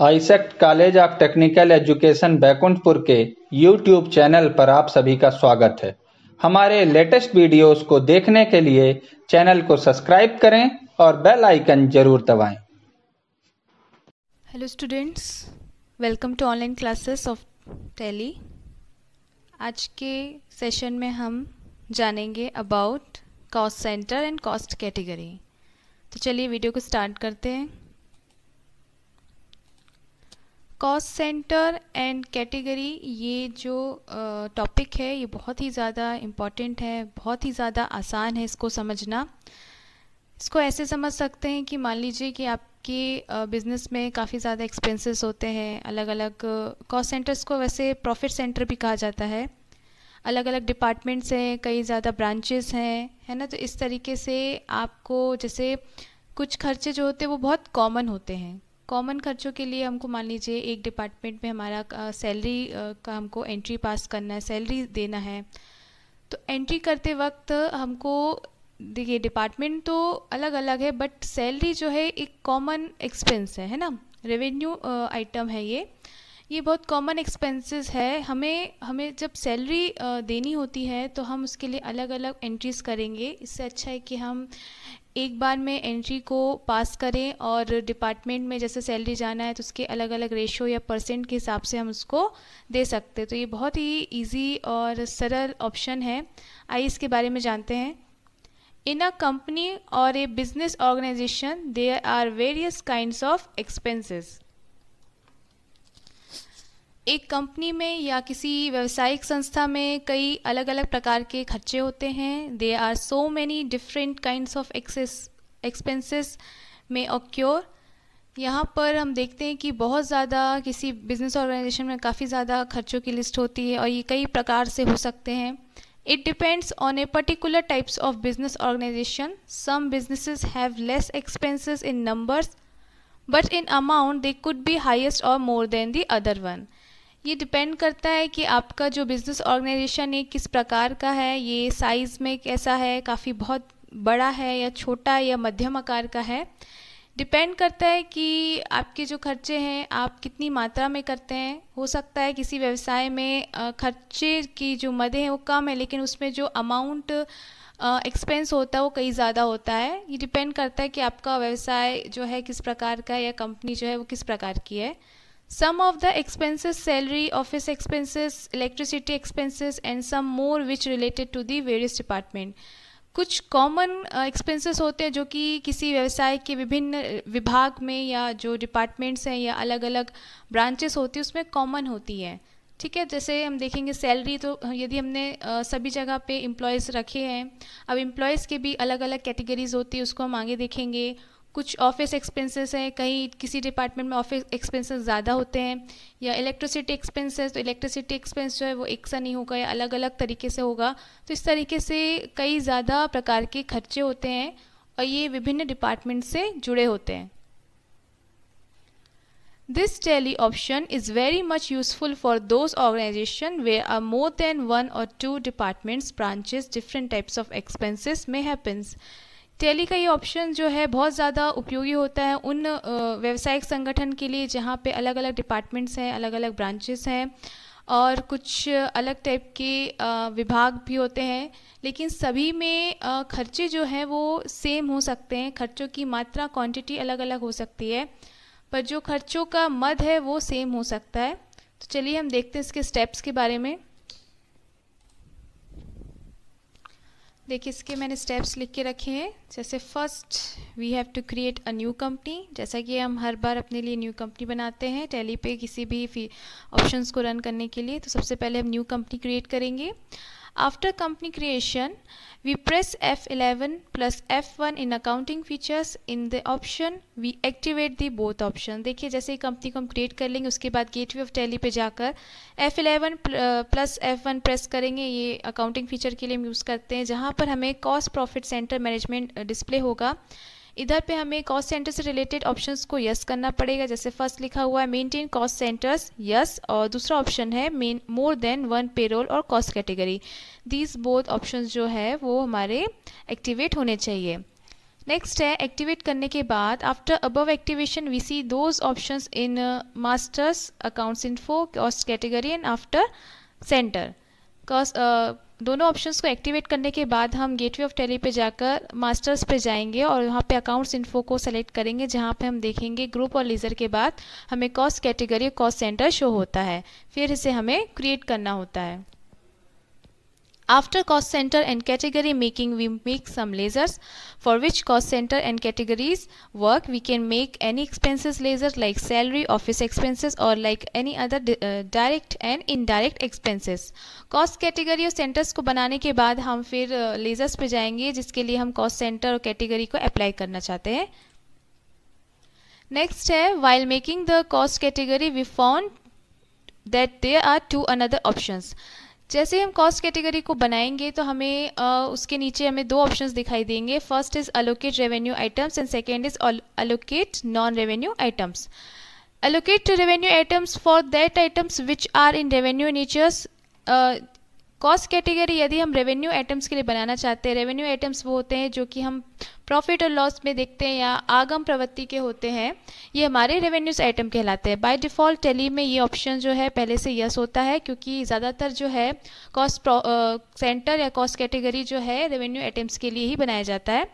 AISECT college of technical education Baikunthpur के YouTube channel पर आप सभी का स्वागत है हमारे लेटेस्ट वीडियोस को देखने के लिए चैनल को सब्सक्राइब करें और बेल आइकन जरूर दबाएं। Hello students welcome to online classes of Tally आज के सेशन में हम जानेंगे about cost centre and cost category तो चलिए वीडियो को स्टार्ट करते हैं कॉस्ट सेंटर एंड कैटेगरी ये जो टॉपिक है ये बहुत ही ज़्यादा इम्पॉर्टेंट है बहुत ही ज़्यादा आसान है इसको समझना इसको ऐसे समझ सकते हैं कि मान लीजिए कि आपके बिज़नेस में काफ़ी ज़्यादा एक्सपेंसेस होते हैं अलग अलग कॉस्ट सेंटर्स को वैसे प्रॉफिट सेंटर भी कहा जाता है अलग अलग डिपार्टमेंट्स हैं कई ज़्यादा ब्रांचेस हैं है ना तो इस तरीके से आपको जैसे कुछ खर्चे जो होते हैं वो बहुत कॉमन होते हैं कॉमन खर्चों के लिए हमको मान लीजिए एक डिपार्टमेंट में हमारा सैलरी का हमको एंट्री पास करना है सैलरी देना है तो एंट्री करते वक्त हमको देखिए डिपार्टमेंट तो अलग अलग है बट सैलरी जो है एक कॉमन एक्सपेंस है है ना रेवेन्यू आइटम है ये ये बहुत कॉमन एक्सपेंसेस है हमें हमें जब सैलरी देनी होती है तो हम उसके लिए अलग अलग एंट्रीज़ करेंगे इससे अच्छा है कि हम एक बार में एंट्री को पास करें और डिपार्टमेंट में जैसे सैलरी जाना है तो उसके अलग अलग रेशो या परसेंट के हिसाब से हम उसको दे सकते हैं तो ये बहुत ही इजी और सरल ऑप्शन है आइए इसके बारे में जानते हैं इन अ कंपनी और a business organisation there are various kinds of expenses एक कंपनी में या किसी व्यवसायिक संस्था में कई अलग अलग प्रकार के खर्चे होते हैं they are so many different kind of excess expenses में ऑक्योर यहाँ पर हम देखते हैं कि बहुत ज़्यादा किसी बिजनेस ऑर्गेनाइजेशन में काफ़ी ज़्यादा खर्चों की लिस्ट होती है और ये कई प्रकार से हो सकते हैं it depends on a particular types of business organisation some businesses have less expenses in numbers but in amount they could be highest or more than the other one ये डिपेंड करता है कि आपका जो बिज़नेस ऑर्गेनाइजेशन है किस प्रकार का है ये साइज़ में कैसा है काफ़ी बहुत बड़ा है या छोटा या मध्यम आकार का है डिपेंड करता है कि आपके जो खर्चे हैं आप कितनी मात्रा में करते हैं हो सकता है किसी व्यवसाय में खर्चे की जो मदें हैं वो कम है लेकिन उसमें जो अमाउंट एक्सपेंस होता है वो कई ज़्यादा होता है ये डिपेंड करता है कि आपका व्यवसाय जो है किस प्रकार का है या कंपनी जो है वो किस प्रकार की है some of the expenses salary office expenses electricity expenses and some more which related to the various department कुछ कॉमन एक्सपेंसेस uh, होते हैं जो कि किसी व्यवसाय के विभिन्न uh, विभाग में या जो डिपार्टमेंट्स हैं या अलग अलग ब्रांचेस होती है उसमें कॉमन होती है ठीक है जैसे हम देखेंगे सैलरी तो uh, यदि हमने सभी जगह पे एम्प्लॉयज़ रखे हैं अब एम्प्लॉयज़ के भी अलग अलग कैटेगरीज होती है उसको हम आगे देखेंगे कुछ ऑफिस एक्सपेंसेस हैं कहीं किसी डिपार्टमेंट में ऑफिस एक्सपेंसेस ज़्यादा होते हैं या इलेक्ट्रिसिटी एक्सपेंसेस तो इलेक्ट्रिसिटी एक्सपेंस जो है वो एक सा नहीं होगा या अलग अलग तरीके से होगा तो इस तरीके से कई ज़्यादा प्रकार के खर्चे होते हैं और ये विभिन्न डिपार्टमेंट से जुड़े होते हैं this Tally option is very much useful for those organisation they are more than one or two departments branches different types of expenses में हैपन्स टैली का ये ऑप्शन जो है बहुत ज़्यादा उपयोगी होता है उन व्यावसायिक संगठन के लिए जहाँ पे अलग अलग डिपार्टमेंट्स हैं अलग अलग ब्रांचेस हैं और कुछ अलग टाइप के विभाग भी होते हैं लेकिन सभी में खर्चे जो हैं वो सेम हो सकते हैं खर्चों की मात्रा क्वांटिटी अलग अलग हो सकती है पर जो खर्चों का मद है वो सेम हो सकता है तो चलिए हम देखते हैं इसके स्टेप्स के बारे में देखिए इसके मैंने स्टेप्स लिख के रखे हैं जैसे first we have to create a new company जैसा कि हम हर बार अपने लिए न्यू कंपनी बनाते हैं टेली पे किसी भी ऑप्शंस को रन करने के लिए तो सबसे पहले हम न्यू कंपनी क्रिएट करेंगे After company creation, we press F11 plus F1 in accounting features. In the option, we activate the both option. देखिए जैसे ही कंपनी को हम क्रिएट कर लेंगे उसके बाद गेट वे ऑफ टैली पे जाकर F11 प्लस वन प्रेस करेंगे ये अकाउंटिंग फीचर के लिए हम यूज़ करते हैं जहाँ पर हमें cost profit centre management display होगा इधर पे हमें कॉस्ट सेंटर से रिलेटेड ऑप्शंस को यस करना पड़ेगा जैसे फर्स्ट लिखा हुआ है मेंटेन कॉस्ट सेंटर्स यस और दूसरा ऑप्शन है main more than one payroll और cost category these both options जो है वो हमारे एक्टिवेट होने चाहिए नेक्स्ट है एक्टिवेट करने के बाद after above activation we see those option in masters accounts info cost category and after centre cost दोनों ऑप्शंस को एक्टिवेट करने के बाद हम गेटवे ऑफ टेली पे जाकर मास्टर्स पे जाएंगे और वहाँ पे अकाउंट्स इन्फो को सेलेक्ट करेंगे जहाँ पे हम देखेंगे ग्रुप और लीजर के बाद हमें cost category cost centre show होता है फिर इसे हमें क्रिएट करना होता है After cost center and category making, we make some lasers for which cost center and categories work. We can make any expenses laser like salary, office expenses or like any other uh, direct and indirect expenses. Cost category or centers को बनाने के बाद हम फिर lasers पे जाएंगे जिसके लिए हम cost center और category को apply करना चाहते हैं Next है while making the cost category we found that there are two another options जैसे हम कॉस्ट कैटेगरी को बनाएंगे तो हमें आ, उसके नीचे हमें दो ऑप्शंस दिखाई देंगे first is allocate revenue items and second is allocate non revenue items allocate revenue items for that items which are in revenue natures cost category यदि हम रेवेन्यू आइटम्स के लिए बनाना चाहते हैं रेवेन्यू आइटम्स वो होते हैं जो कि हम प्रॉफिट और लॉस में देखते हैं या आगम प्रवृत्ति के होते हैं ये हमारे रेवेन्यूज आइटम कहलाते हैं बाय डिफ़ॉल्ट टेली में ये ऑप्शन जो है पहले से यस होता है क्योंकि ज़्यादातर जो है कॉस्ट सेंटर या कॉस्ट कैटेगरी जो है रेवेन्यू आइटम्स के लिए ही बनाया जाता है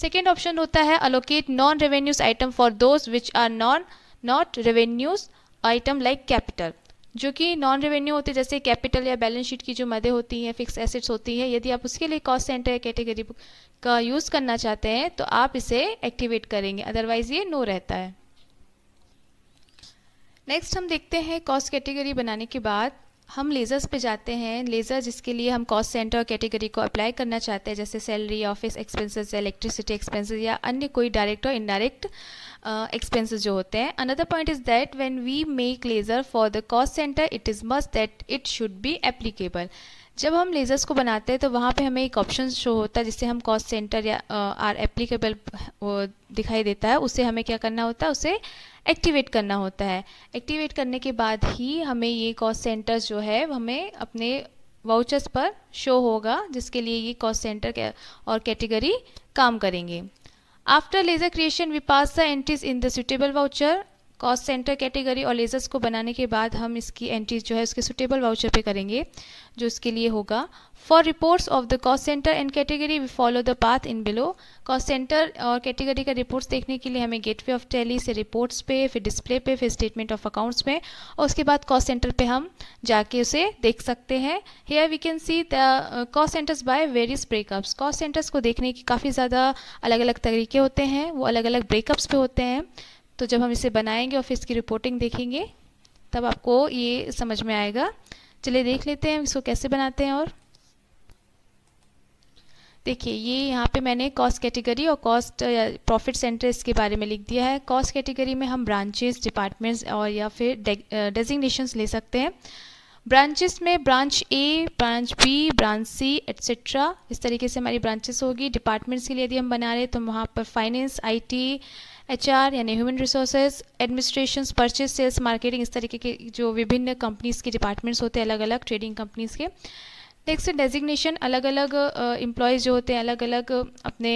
सेकेंड ऑप्शन होता है allocate non revenues item for those which are non not revenues item like capital जो कि नॉन रेवेन्यू होते जैसे कैपिटल या बैलेंस शीट की जो मदें होती हैं फिक्स एसेट्स होती हैं यदि आप उसके लिए कॉस्ट सेंटर कैटेगरी का यूज़ करना चाहते हैं तो आप इसे एक्टिवेट करेंगे अदरवाइज़ ये नो रहता है नेक्स्ट हम देखते हैं कॉस्ट कैटेगरी बनाने के बाद हम लेज़र्स पे जाते हैं लेज़र जिसके लिए हम कॉस्ट सेंटर और कैटेगरी को अप्लाई करना चाहते हैं जैसे salary office expenses electricity expenses या अन्य कोई डायरेक्ट और इनडायरेक्ट एक्सपेंसेस जो होते हैं another point is that when we make ledger for the cost centre it is must that it should be applicable जब हम लेज़र्स को बनाते हैं तो वहाँ पे हमें एक ऑप्शन शो होता है जिससे हम कॉस्ट सेंटर या आर एप्लीकेबल दिखाई देता है उसे हमें क्या करना होता है उसे एक्टिवेट करना होता है एक्टिवेट करने के बाद ही हमें ये कॉस्ट सेंटर्स जो है हमें अपने वाउचर्स पर शो होगा जिसके लिए ये कॉस्ट सेंटर और कैटेगरी काम करेंगे after ledger creation we pass the entries in the suitable voucher cost centre category और लेजर्स को बनाने के बाद हम इसकी एंट्री जो है उसके सुटेबल वाउचर पे करेंगे जो इसके लिए होगा for reports of the cost centre and category we follow the path in below cost centre और कैटेगरी का रिपोर्ट्स देखने के लिए हमें गेटवे ऑफ टेली से रिपोर्ट्स पे फिर डिस्प्ले पे फिर स्टेटमेंट ऑफ अकाउंट्स में और उसके बाद कॉस्ट सेंटर पे हम जाके उसे देख सकते हैं here we can see the cost centres by various breakups cost centres को देखने के काफ़ी ज़्यादा अलग अलग तरीके होते हैं वो अलग अलग ब्रेकअप्स पे होते हैं तो जब हम इसे बनाएंगे और फिर इसकी रिपोर्टिंग देखेंगे तब आपको ये समझ में आएगा चलिए देख लेते हैं इसको कैसे बनाते हैं और देखिए ये यहाँ पे मैंने कॉस्ट कैटेगरी और कॉस्ट प्रॉफिट सेंटर इसके बारे में लिख दिया है कॉस्ट कैटेगरी में हम ब्रांचेस डिपार्टमेंट्स और या फिर डेजिग्नेशंस ले सकते हैं ब्रांचेस में branch A branch B branch C etcetera इस तरीके से हमारी ब्रांचेस होगी डिपार्टमेंट्स के लिए यदि हम बना रहे तो वहाँ पर फाइनेंस आईटी एचआर यानी human resources administration purchase sales marketing इस तरीके के जो विभिन्न कंपनीज़ के डिपार्टमेंट्स होते हैं अलग अलग ट्रेडिंग कंपनीज़ के नेक्स्ट डेजिग्नेशन अलग अलग एम्प्लॉयज़ जो होते हैं अलग अलग अपने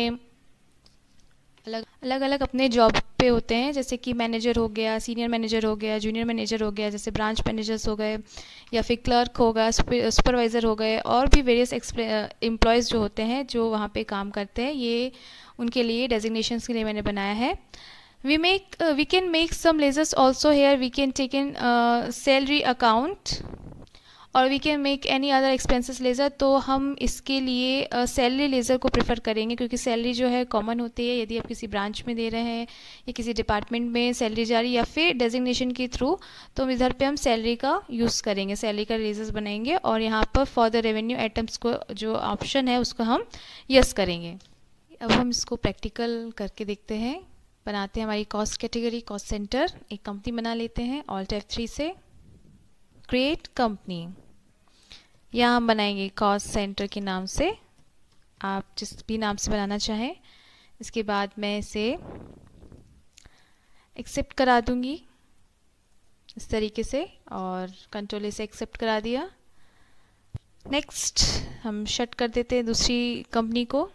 अलग अलग अलग अपने जॉब पे होते हैं जैसे कि मैनेजर हो गया सीनियर मैनेजर हो गया जूनियर मैनेजर हो गया जैसे ब्रांच मैनेजर्स हो गए या फिर क्लर्क होगा सुपरवाइज़र हो गए और भी वेरियस एम्प्लॉयज़ जो होते हैं जो वहाँ पे काम करते हैं ये उनके लिए डेजिग्नेशन के लिए मैंने बनाया है we make we can make some ledgers also here we can take in salary account और we can make any other expenses ledger तो हम इसके लिए सैलरी uh, लेज़र को प्रेफर करेंगे क्योंकि सैलरी जो है कॉमन होती है यदि आप किसी ब्रांच में दे रहे हैं या किसी डिपार्टमेंट में सैलरी जारी या फिर डेजिग्नेशन के थ्रू तो इधर पे हम सैलरी का यूज़ करेंगे सैलरी का लेज़र्स बनाएंगे और यहाँ पर फॉर द रेवेन्यू आइटम्स को जो ऑप्शन है उसको हम यस करेंगे अब हम इसको प्रैक्टिकल करके देखते हैं बनाते हैं हमारी कॉस्ट कैटेगरी कॉस्ट सेंटर एक कंपनी बना लेते हैं ऑल्ट एफ थ्री से क्रिएट कंपनी यहाँ हम बनाएंगे कॉस सेंटर के नाम से आप जिस भी नाम से बनाना चाहें इसके बाद मैं इसे एक्सेप्ट करा दूंगी इस तरीके से और कंट्रोल इसे एक्सेप्ट करा दिया नेक्स्ट हम शट कर देते हैं दूसरी कंपनी को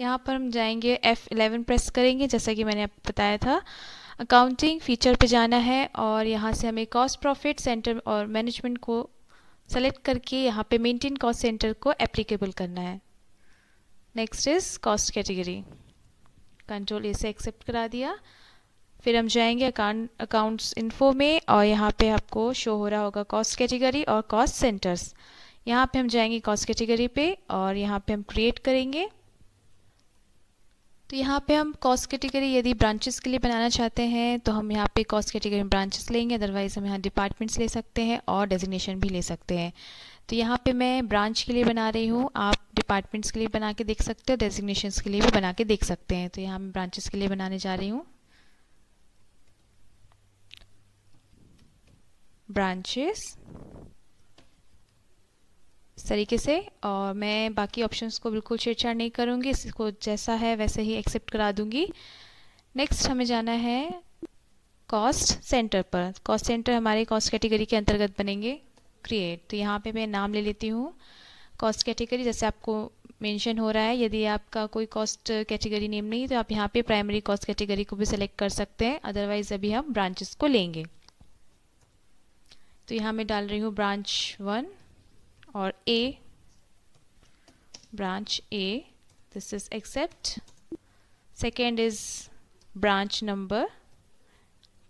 यहाँ पर हम जाएंगे F11 प्रेस करेंगे जैसा कि मैंने आपको बताया था अकाउंटिंग फीचर पे जाना है और यहाँ से हमें कॉस्ट प्रॉफिट सेंटर और मैनेजमेंट को सेलेक्ट करके यहाँ पे मेंटेन कॉस्ट सेंटर को एप्लीकेबल करना है next is cost category control A से एक्सेप्ट करा दिया फिर हम जाएंगे अकाउंट अकाउंट्स इन्फो में और यहाँ पे आपको शो हो रहा होगा कॉस्ट कैटेगरी और कॉस्ट सेंटर्स यहाँ पे हम जाएंगे कॉस्ट कैटेगरी पे और यहाँ पे हम क्रिएट करेंगे तो यहाँ पे हम कॉस्ट कैटेगरी यदि ब्रांचेस के लिए बनाना चाहते हैं तो हम यहाँ पे कॉस्ट कैटेगरी में ब्रांचेस लेंगे अदरवाइज हम यहाँ डिपार्टमेंट्स ले सकते हैं और डेजिग्नेशन भी ले सकते हैं तो यहाँ पे मैं ब्रांच के लिए बना रही हूँ आप डिपार्टमेंट्स के लिए बना के देख सकते हो डेजिग्नेशन के लिए भी बना के देख सकते हैं तो यहाँ मैं ब्रांचेस के लिए बनाने जा रही हूँ ब्रांचेस तरीके से और मैं बाकी ऑप्शंस को बिल्कुल छेड़छाड़ नहीं करूँगी इसको जैसा है वैसे ही एक्सेप्ट करा दूँगी नेक्स्ट हमें जाना है कॉस्ट सेंटर पर कॉस्ट सेंटर हमारे कॉस्ट कैटेगरी के अंतर्गत बनेंगे क्रिएट तो यहाँ पे मैं नाम ले लेती हूँ कॉस्ट कैटेगरी जैसे आपको मेंशन हो रहा है यदि आपका कोई कॉस्ट कैटेगरी नेम नहीं तो आप यहाँ पे प्राइमरी कॉस्ट कैटेगरी को भी सिलेक्ट कर सकते हैं अदरवाइज अभी हम ब्रांचेस को लेंगे तो यहाँ मैं डाल रही हूँ branch one or A branch A this is except second is branch number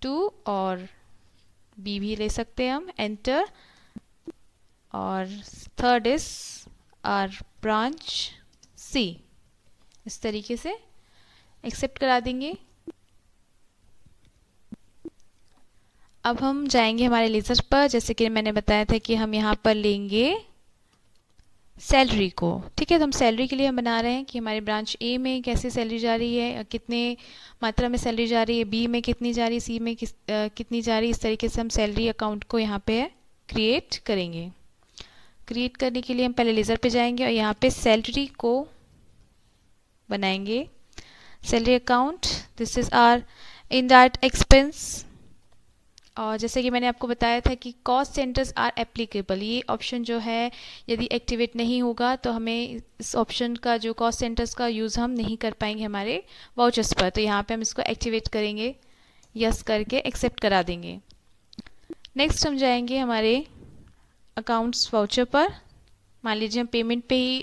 two और बी भी ले सकते हैं हम एंटर और third is our branch C इस तरीके से एक्सेप्ट करा देंगे अब हम जाएंगे हमारे लेज़र पर जैसे कि मैंने बताया था कि हम यहाँ पर लेंगे सैलरी को ठीक है तो हम सैलरी के लिए हम बना रहे हैं कि हमारे ब्रांच ए में कैसे सैलरी जा रही है कितने मात्रा में सैलरी जा रही है बी में कितनी जा रही है सी में किस आ, कितनी जा रही है इस तरीके से हम सैलरी अकाउंट को यहाँ पे क्रिएट करेंगे क्रिएट करने के लिए हम पहले लेज़र पे जाएंगे और यहाँ पे सैलरी को बनाएंगे salary account this is our in that expense और जैसे कि मैंने आपको बताया था कि कॉस्ट सेंटर्स आर एप्लीकेबल ये ऑप्शन जो है यदि एक्टिवेट नहीं होगा तो हमें इस ऑप्शन का जो कॉस्ट सेंटर्स का यूज़ हम नहीं कर पाएंगे हमारे वाउचर्स पर तो यहाँ पे हम इसको एक्टिवेट करेंगे यस करके एक्सेप्ट करा देंगे नेक्स्ट हम जाएंगे हमारे अकाउंट्स वाउचर पर मान लीजिए हम पेमेंट पे ही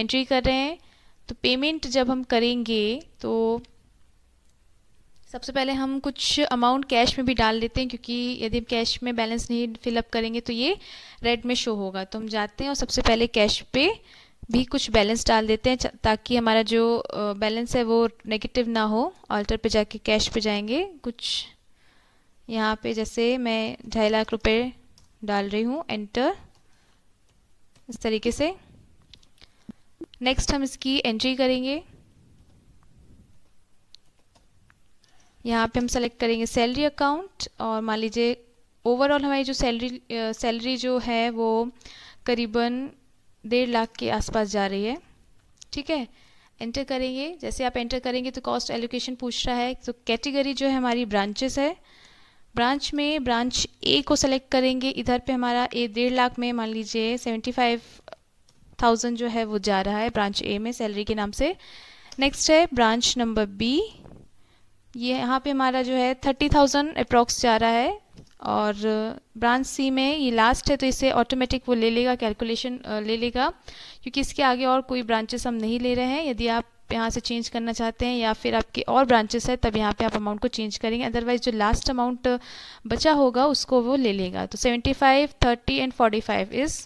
एंट्री कर रहे हैं तो पेमेंट जब हम करेंगे तो सबसे पहले हम कुछ अमाउंट कैश में भी डाल लेते हैं क्योंकि यदि हम कैश में बैलेंस नहीं फिलअप करेंगे तो ये रेड में शो होगा तो हम जाते हैं और सबसे पहले कैश पे भी कुछ बैलेंस डाल देते हैं ताकि हमारा जो बैलेंस है वो नेगेटिव ना हो ऑल्टर पे जाके कैश पे जाएंगे कुछ यहाँ पे जैसे मैं ढाई लाख रुपये डाल रही हूँ एंटर इस तरीके से नेक्स्ट हम इसकी एंट्री करेंगे यहाँ पे हम सेलेक्ट करेंगे सैलरी अकाउंट और मान लीजिए ओवरऑल हमारी जो सैलरी सैलरी जो है वो करीबन डेढ़ लाख के आसपास जा रही है ठीक है एंटर करेंगे जैसे आप एंटर करेंगे तो कॉस्ट एलोकेशन पूछ रहा है तो कैटेगरी जो है हमारी ब्रांचेस है ब्रांच में ब्रांच ए को सेलेक्ट करेंगे इधर पे हमारा ए डेढ़ लाख में मान लीजिए सेवेंटी फाइव थाउजेंड जो है वो जा रहा है ब्रांच ए में सैलरी के नाम से नेक्स्ट है ब्रांच नंबर बी ये यहाँ पे हमारा जो है थर्टी थाउजेंड अप्रॉक्स जा रहा है और ब्रांच सी में ये लास्ट है तो इसे ऑटोमेटिक वो ले लेगा कैलकुलेशन ले लेगा क्योंकि इसके आगे और कोई ब्रांचेस हम नहीं ले रहे हैं यदि आप यहाँ से चेंज करना चाहते हैं या फिर आपके और ब्रांचेस है तब यहाँ पे आप अमाउंट को चेंज करेंगे अदरवाइज जो लास्ट अमाउंट बचा होगा उसको वो ले लेगा तो seventy five thirty and forty five is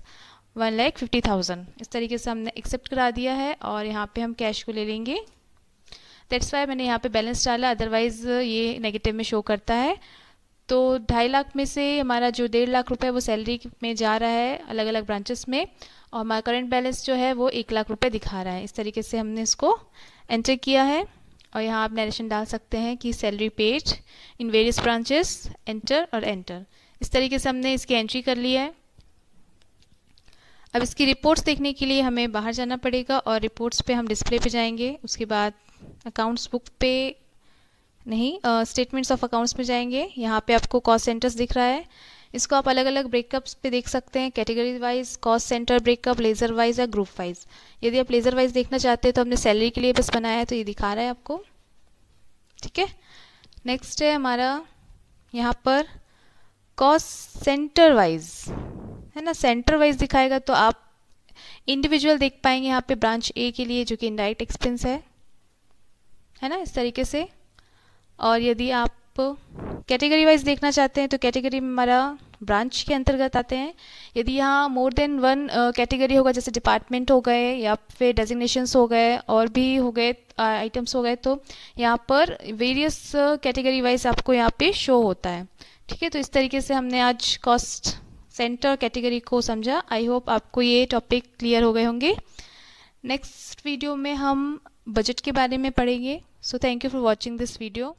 one lakh fifty thousand इस तरीके से हमने एक्सेप्ट करा दिया है और यहाँ पे हम कैश को ले लेंगे दैट्स वाई मैंने यहाँ पे बैलेंस डाला अदरवाइज़ ये नेगेटिव में शो करता है तो ढाई लाख में से हमारा जो डेढ़ लाख रुपए वो सैलरी में जा रहा है अलग अलग ब्रांचेस में और हमारा करंट बैलेंस जो है वो एक लाख रुपए दिखा रहा है इस तरीके से हमने इसको एंटर किया है और यहाँ आप नरेशन डाल सकते हैं कि salary pays in various branches enter और एंटर इस तरीके से हमने इसकी एंट्री कर ली है अब इसकी रिपोर्ट्स देखने के लिए हमें बाहर जाना पड़ेगा और रिपोर्ट्स पे हम डिस्प्ले पे जाएंगे उसके बाद अकाउंट्स बुक पे नहीं स्टेटमेंट्स ऑफ अकाउंट्स में जाएंगे यहाँ पे आपको कॉस्ट सेंटर्स दिख रहा है इसको आप अलग अलग ब्रेकअप्स पे देख सकते हैं category wise cost centre breakup ledger wise या ग्रुप वाइज यदि आप लेज़र वाइज देखना चाहते हैं तो हमने सैलरी के लिए बस बनाया है तो ये दिखा रहा है आपको ठीक है नेक्स्ट है हमारा यहाँ पर कॉस्ट सेंटर वाइज है ना सेंटर वाइज दिखाएगा तो आप इंडिविजुअल देख पाएंगे यहाँ पे ब्रांच ए के लिए जो कि इंडायरेक्ट एक्सपेंस है है ना इस तरीके से और यदि आप कैटेगरी वाइज देखना चाहते हैं तो कैटेगरी में हमारा ब्रांच के अंतर्गत आते हैं यदि यहाँ मोर देन वन कैटेगरी होगा जैसे डिपार्टमेंट हो गए या फिर डेजिग्नेशंस हो गए और भी हो गए आइटम्स हो गए तो यहाँ पर वेरियस कैटेगरी वाइज आपको यहाँ पे शो होता है ठीक है तो इस तरीके से हमने आज कॉस्ट सेंटर कैटेगरी को समझा आई होप आपको ये टॉपिक क्लियर हो गए होंगे नेक्स्ट वीडियो में हम बजट के बारे में पढ़ेंगे So thank you for watching this video.